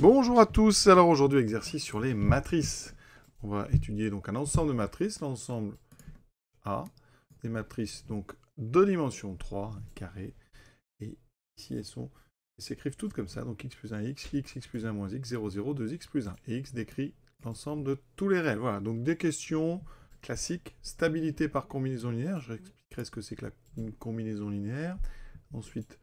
Bonjour à tous, alors aujourd'hui exercice sur les matrices. On va étudier donc un ensemble de matrices, l'ensemble A, des matrices donc de dimension 3, carré, et ici elles sont, elles s'écrivent toutes comme ça, donc x plus 1, x, x, x plus 1 moins x, 0, 0, 2x plus 1, et x décrit l'ensemble de tous les réels. Voilà, donc des questions classiques, stabilité par combinaison linéaire, je réexpliquerai ce que c'est que la combinaison linéaire, ensuite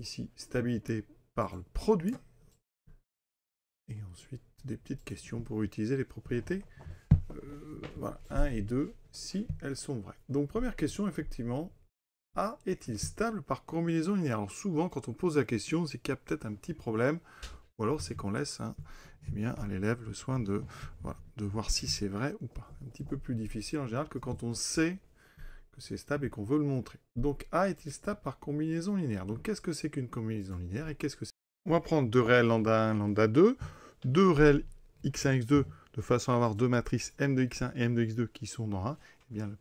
ici stabilité par le produit, et ensuite des petites questions pour utiliser les propriétés 1 euh, et 2 si elles sont vraies. Donc première question, effectivement, A est-il stable par combinaison linéaire Alors souvent, quand on pose la question, c'est qu'il y a peut-être un petit problème, ou alors c'est qu'on laisse hein, eh bien, à l'élève le soin de, de voir si c'est vrai ou pas. Un petit peu plus difficile en général que quand on sait que c'est stable et qu'on veut le montrer. Donc A est-il stable par combinaison linéaire Donc qu'est-ce que c'est qu'une combinaison linéaire et qu'est-ce que c'est On va prendre deux réels lambda 1, lambda 2 deux réels x1, x2 de façon à avoir deux matrices m de x1 et m de x2 qui sont dans 1, eh bien, la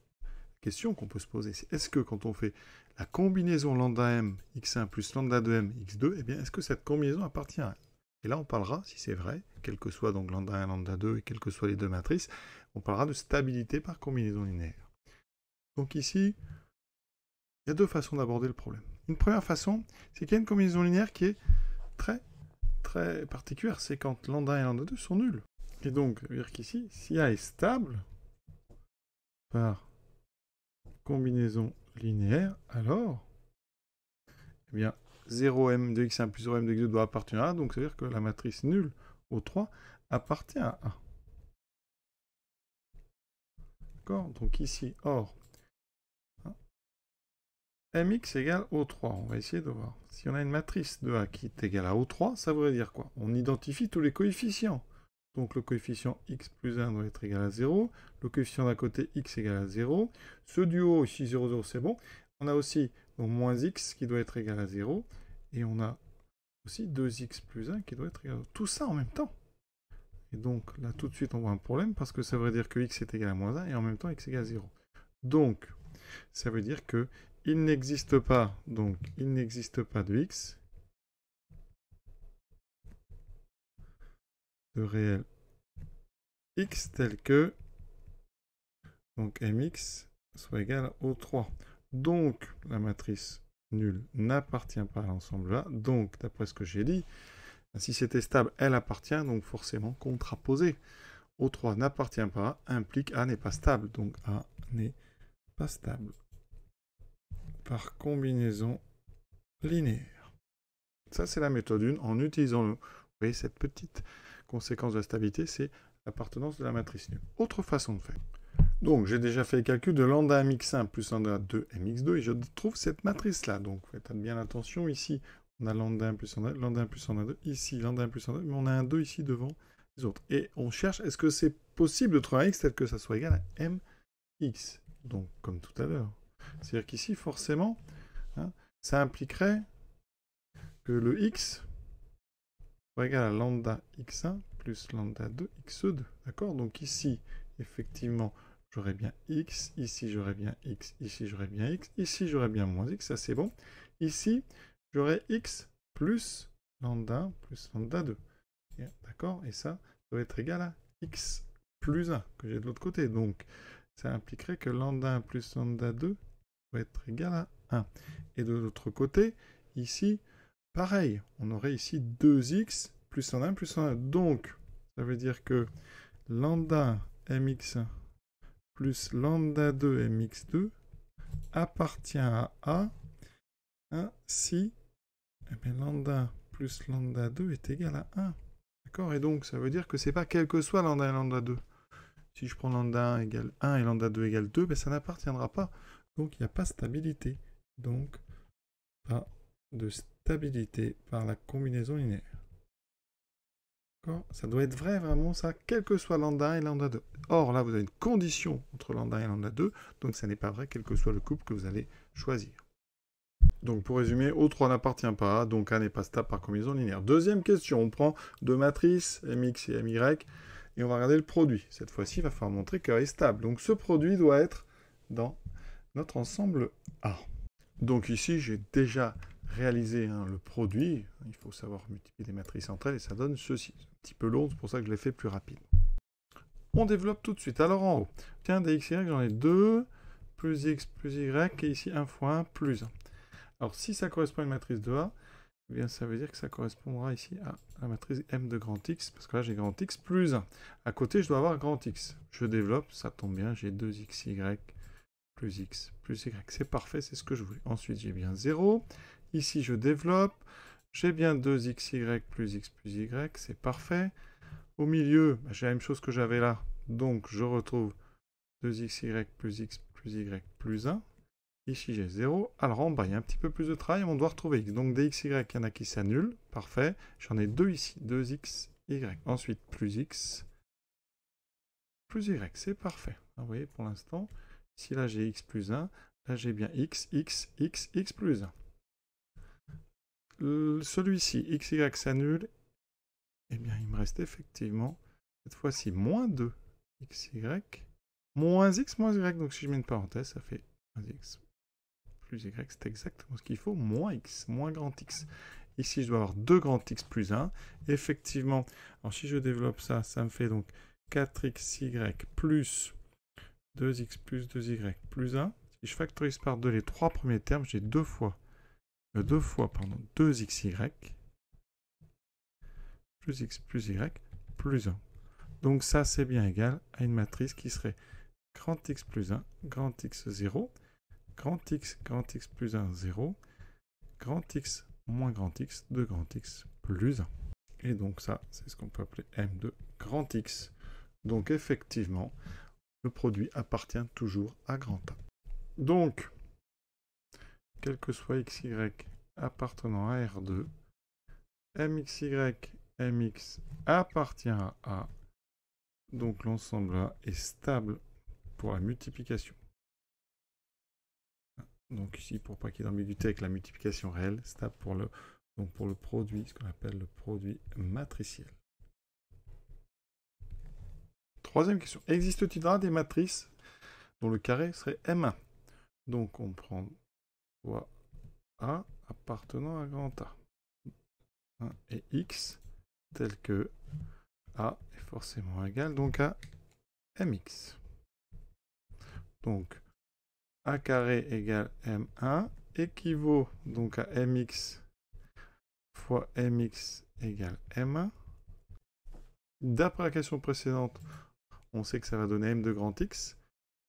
question qu'on peut se poser, c'est est-ce que quand on fait la combinaison lambda m x1 plus lambda 2m x2, eh bien, est-ce que cette combinaison appartient à Et là, on parlera, si c'est vrai, quel que soit donc lambda 1, lambda 2 et quelles que soient les deux matrices, on parlera de stabilité par combinaison linéaire. Donc ici, il y a deux façons d'aborder le problème. Une première façon, c'est qu'il y a une combinaison linéaire qui est très très particulière, c'est quand lambda 1 et lambda 2 sont nuls. Et donc, ça veut dire qu'ici, si A est stable, par combinaison linéaire, alors, eh bien, 0m de x1 plus 0m de x2 doit appartenir à A, donc cest à dire que la matrice nulle au 3 appartient à A. D'accord Donc ici, or, mx égale O3. On va essayer de voir. Si on a une matrice de A qui est égale à O3, ça voudrait dire quoi On identifie tous les coefficients. Donc le coefficient x plus 1 doit être égal à 0. Le coefficient d'un côté x égale à 0. Ce du haut, ici 0, 0, c'est bon. On a aussi donc, moins x qui doit être égal à 0. Et on a aussi 2x plus 1 qui doit être égal à 0. Tout ça en même temps. Et donc là, tout de suite, on voit un problème parce que ça veut dire que x est égal à moins 1 et en même temps x égale à 0. Donc, ça veut dire que il n'existe pas, donc il n'existe pas de x de réel x tel que donc mx soit égal au 3. Donc la matrice nulle n'appartient pas à l'ensemble A. Donc d'après ce que j'ai dit, si c'était stable, elle appartient, donc forcément contraposée. O3 n'appartient pas, implique A n'est pas stable, donc A n'est pas stable par combinaison linéaire. Ça, c'est la méthode 1 en utilisant voyez, cette petite conséquence de la stabilité, c'est l'appartenance de la matrice nulle. Autre façon de faire. Donc, j'ai déjà fait le calcul de lambda mx1 plus lambda 2 mx2 et je trouve cette matrice-là. Donc, faites bien attention. Ici, on a lambda 1 plus lambda, lambda 1 plus lambda 2. Ici, lambda 1 plus lambda 2. Mais on a un 2 ici devant les autres. Et on cherche, est-ce que c'est possible de trouver un x tel que ça soit égal à mx Donc, comme tout à l'heure, c'est-à-dire qu'ici, forcément, hein, ça impliquerait que le x soit égal à lambda x1 plus lambda 2 x2. D'accord Donc ici, effectivement, j'aurais bien x, ici j'aurais bien x, ici j'aurais bien x, ici j'aurais bien moins x, ça c'est bon. Ici, j'aurais x plus lambda plus lambda 2. D'accord Et ça, ça doit être égal à x plus 1 que j'ai de l'autre côté. Donc, ça impliquerait que lambda 1 plus lambda 2 être égal à 1. Et de l'autre côté, ici, pareil, on aurait ici 2x plus 1 plus 1. Donc, ça veut dire que lambda mx1 plus lambda 2 mx2 appartient à A si eh lambda plus lambda 2 est égal à 1. D'accord Et donc, ça veut dire que ce n'est pas quel que soit lambda et lambda 2. Si je prends lambda 1 égale 1 et lambda 2 égale 2, ben, ça n'appartiendra pas donc il n'y a pas stabilité. Donc pas de stabilité par la combinaison linéaire. Ça doit être vrai vraiment ça, quel que soit lambda 1 et lambda 2. Or là, vous avez une condition entre lambda 1 et lambda 2, donc ça n'est pas vrai quel que soit le couple que vous allez choisir. Donc pour résumer, O3 n'appartient pas, donc A n'est pas stable par combinaison linéaire. Deuxième question, on prend deux matrices, MX et MY, et on va regarder le produit. Cette fois-ci, il va falloir montrer qu'A est stable. Donc ce produit doit être dans notre ensemble A. Donc ici, j'ai déjà réalisé hein, le produit. Il faut savoir multiplier les matrices entre elles et ça donne ceci. C'est un petit peu long, c'est pour ça que je l'ai fait plus rapide. On développe tout de suite. Alors en haut, tiens, dx, y, j'en ai 2, plus x, plus y, et ici 1 fois 1, plus 1. Alors si ça correspond à une matrice de A, eh bien ça veut dire que ça correspondra ici à la matrice M de grand X, parce que là j'ai grand X plus 1. À côté, je dois avoir grand X. Je développe, ça tombe bien, j'ai 2 x y, plus x plus y. C'est parfait, c'est ce que je voulais. Ensuite, j'ai bien 0. Ici, je développe. J'ai bien 2xy plus x plus y. C'est parfait. Au milieu, bah, j'ai la même chose que j'avais là. Donc, je retrouve 2xy plus x plus y plus 1. Ici, j'ai 0. Alors, en bas, il y a un petit peu plus de travail. On doit retrouver x. Donc, y, il y en a qui s'annulent. Parfait. J'en ai 2 ici. 2 xy Ensuite, plus x plus y. C'est parfait. vous voyez, pour l'instant, si là j'ai x plus 1, là j'ai bien x, x, x, x plus 1. Celui-ci, x, y s'annule. Eh bien, il me reste effectivement, cette fois-ci, moins 2 x, y, moins x, moins y. Donc si je mets une parenthèse, ça fait moins x plus y, c'est exactement ce qu'il faut, moins x, moins grand x. Ici, je dois avoir 2 grand x plus 1. Effectivement, alors si je développe ça, ça me fait donc 4xy plus 2x plus 2y plus 1. Si je factorise par 2 les trois premiers termes, j'ai 2 fois, 2 euh, fois pardon, 2xy plus x plus y plus 1. Donc ça, c'est bien égal à une matrice qui serait grand x plus 1, grand x 0, grand x, grand x plus 1, 0, grand x moins grand x de grand x plus 1. Et donc ça, c'est ce qu'on peut appeler M de grand x. Donc effectivement, le produit appartient toujours à grand A. Donc, quel que soit XY appartenant à R2, MXY, MX appartient à A, donc l'ensemble A est stable pour la multiplication. Donc ici, pour pas qu'il y ait d'ambiguïté avec la multiplication réelle, stable pour le, donc pour le produit, ce qu'on appelle le produit matriciel. Troisième question. Existe-t-il des matrices dont le carré serait M1 Donc on prend A appartenant à grand A. et X tel que A est forcément égal donc à MX. Donc A carré égale M1 équivaut donc à MX fois MX égale M1. D'après la question précédente, on sait que ça va donner M de grand X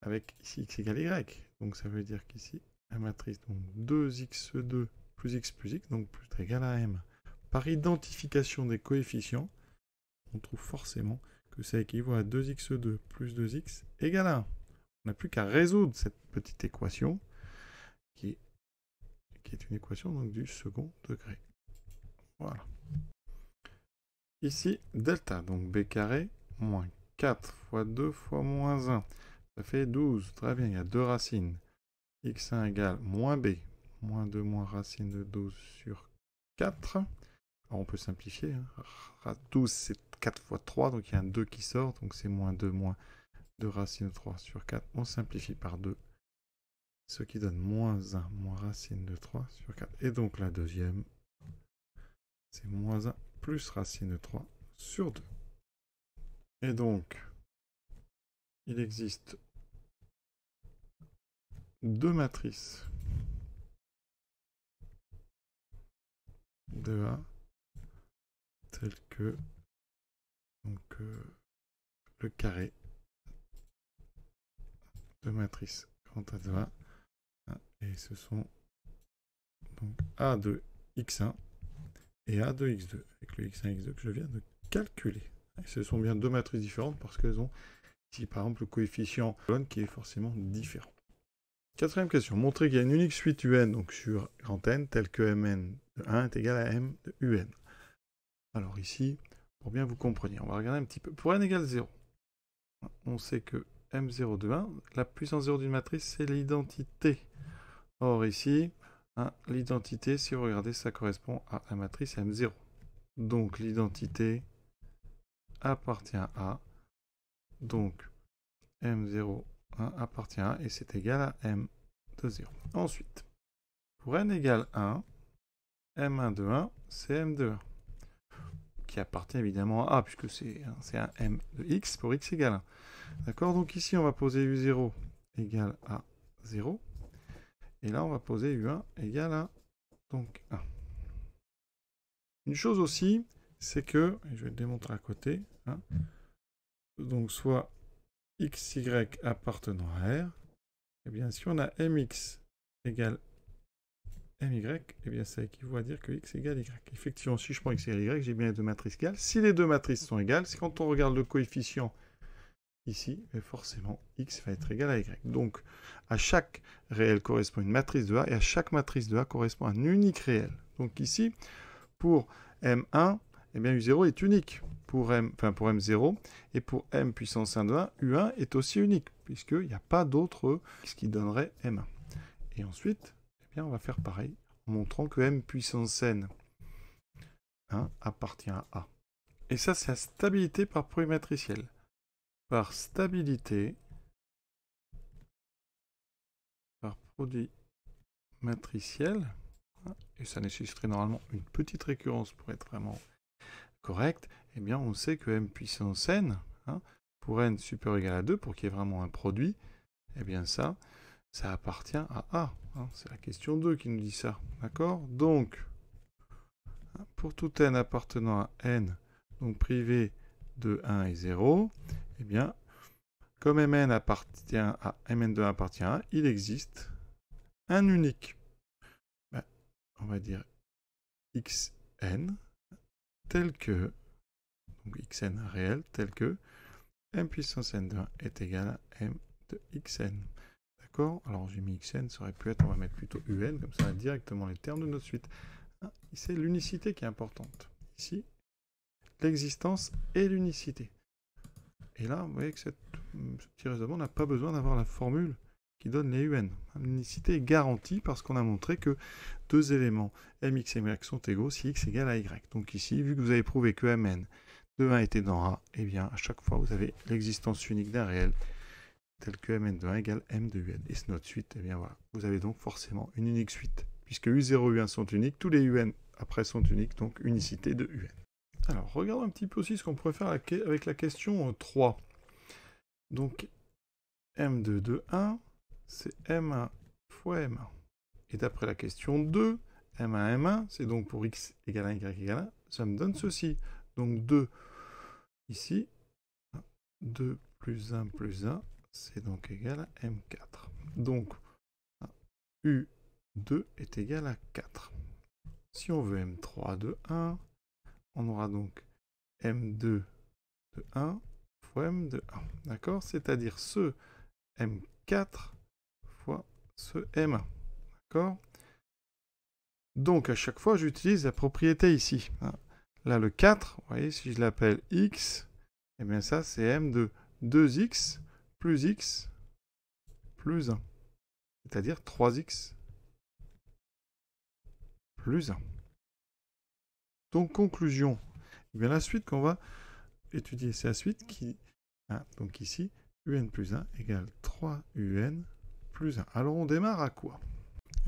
avec ici X égale Y. Donc ça veut dire qu'ici, la matrice, donc 2X2 plus X plus X, donc plus égale à M. Par identification des coefficients, on trouve forcément que ça équivaut à 2X2 plus 2X égale à 1. On n'a plus qu'à résoudre cette petite équation qui est, qui est une équation donc, du second degré. Voilà. Ici, delta, donc b carré moins 4 fois 2 fois moins 1. Ça fait 12. Très bien, il y a deux racines. x1 égale moins b. Moins 2 moins racine de 12 sur 4. Alors on peut simplifier. 12 hein. c'est 4 fois 3, donc il y a un 2 qui sort. Donc c'est moins 2 moins 2 racine de 3 sur 4. On simplifie par 2. Ce qui donne moins 1 moins racine de 3 sur 4. Et donc la deuxième, c'est moins 1 plus racine de 3 sur 2. Et donc, il existe deux matrices de A telles que donc, euh, le carré de matrice quant à 2A et ce sont donc A de x1 et A de x2 avec le x1 x2 que je viens de calculer ce sont bien deux matrices différentes parce qu'elles ont ici par exemple le coefficient colonne qui est forcément différent. Quatrième question, montrer qu'il y a une unique suite UN donc sur grand N telle que Mn de 1 est égal à M de UN. Alors ici, pour bien vous comprendre, on va regarder un petit peu. Pour n égale 0, on sait que M0 de 1, la puissance 0 d'une matrice, c'est l'identité. Or ici, hein, l'identité, si vous regardez, ça correspond à la matrice M0. Donc l'identité appartient à. Donc M0 1 appartient à et c'est égal à M de 0. Ensuite, pour n égale 1, M1 de 1, c'est M de 1, qui appartient évidemment à A, puisque c'est un M de X pour X égale 1. D'accord Donc ici, on va poser U0 égale à 0, et là, on va poser U1 égale à donc 1. Une chose aussi, c'est que, je vais le démontrer à côté, hein, donc soit x, y appartenant à R, et eh bien si on a mx égale my, et eh bien ça équivaut à dire que x égale y. Effectivement, si je prends x égale y, j'ai bien les deux matrices égales. Si les deux matrices sont égales, c'est quand on regarde le coefficient ici, mais eh, forcément x va être égal à y. Donc à chaque réel correspond une matrice de A et à chaque matrice de A correspond un unique réel. Donc ici, pour M1, et eh bien U0 est unique pour, M, pour M0 et pour M puissance 1 de 1, U1 est aussi unique puisqu'il n'y a pas d'autre ce qui donnerait M1. Et ensuite, eh bien on va faire pareil en montrant que M puissance N hein, appartient à A. Et ça, c'est la stabilité par produit matriciel. Par stabilité, par produit matriciel, hein, et ça nécessiterait normalement une petite récurrence pour être vraiment correct, eh bien on sait que m puissance n, hein, pour n supérieur ou égal à 2, pour qu'il y ait vraiment un produit, eh bien ça, ça appartient à A. Hein. c'est la question 2 qui nous dit ça. D'accord Donc, hein, pour tout n appartenant à n, donc privé de 1 et 0, eh bien, comme mn appartient à mn2 appartient à 1, il existe un unique. Ben, on va dire xn tel que donc xn réel tel que m puissance n de 1 est égal à m de xn. D'accord Alors j'ai mis xn, ça aurait pu être, on va mettre plutôt un, comme ça on a directement les termes de notre suite. Ah, c'est l'unicité qui est importante. Ici, l'existence et l'unicité. Et là, vous voyez que ce petit raisonnement n'a pas besoin d'avoir la formule qui donne les UN. L'unicité est garantie parce qu'on a montré que deux éléments mx et my sont égaux si x égale à y. Donc ici, vu que vous avez prouvé que mn de 1 était dans A, et eh bien à chaque fois vous avez l'existence unique d'un réel tel que mn de 1 égale m de un. Et c'est notre suite, et eh bien voilà. Vous avez donc forcément une unique suite, puisque u0 u1 sont uniques, tous les un après sont uniques, donc unicité de un. Alors regardons un petit peu aussi ce qu'on pourrait faire avec la question 3. Euh, donc m de 2, 1, c'est M1 fois M1. Et d'après la question 2, M1, M1, c'est donc pour X égale 1, Y égale 1, ça me donne ceci. Donc 2 ici, 2 plus 1 plus 1, c'est donc égal à M4. Donc U2 est égal à 4. Si on veut M3 de 1, on aura donc M2 de 1 fois M de 1. D'accord C'est-à-dire ce M4 ce M. D'accord Donc à chaque fois, j'utilise la propriété ici. Hein. Là, le 4, vous voyez, si je l'appelle X, et eh bien ça, c'est M de 2X plus X plus 1. C'est-à-dire 3X plus 1. Donc conclusion. Eh bien la suite qu'on va étudier, c'est la suite qui... Hein, donc ici, un plus 1 égale 3un alors on démarre à quoi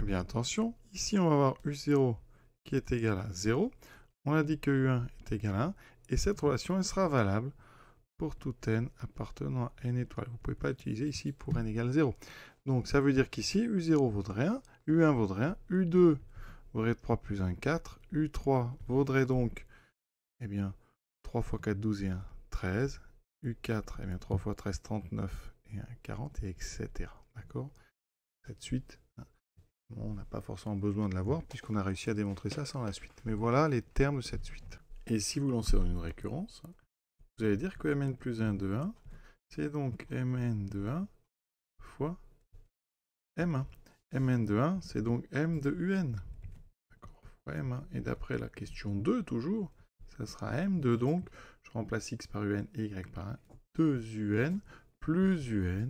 Eh bien attention, ici on va avoir U0 qui est égal à 0. On a dit que U1 est égal à 1. Et cette relation, elle sera valable pour tout n appartenant à n étoiles. Vous ne pouvez pas utiliser ici pour n égale 0. Donc ça veut dire qu'ici, U0 vaudrait 1, U1 vaudrait 1, U2 vaudrait 3 plus 1, 4, U3 vaudrait donc, eh bien, 3 fois 4, 12 et 1, 13, U4, et bien, 3 fois 13, 39 et 1, 40, et etc. D'accord cette suite. on n'a pas forcément besoin de l'avoir puisqu'on a réussi à démontrer ça sans la suite. Mais voilà les termes de cette suite. Et si vous lancez une récurrence, vous allez dire que mn plus 1 de 1, c'est donc mn de 1 fois m1. mn de 1, c'est donc m de un. D'accord, m1. Et d'après la question 2 toujours, ça sera m2 donc, je remplace x par un et y par 1, 2un plus un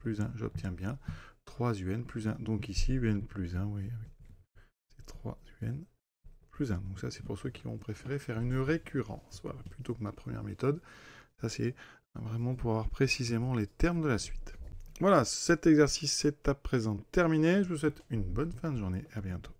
plus 1, j'obtiens bien 3 UN plus 1. Donc ici, UN plus 1, oui, c'est 3 UN plus 1. Donc ça, c'est pour ceux qui ont préféré faire une récurrence, voilà, plutôt que ma première méthode. Ça, c'est vraiment pour avoir précisément les termes de la suite. Voilà, cet exercice est à présent terminé. Je vous souhaite une bonne fin de journée. À bientôt.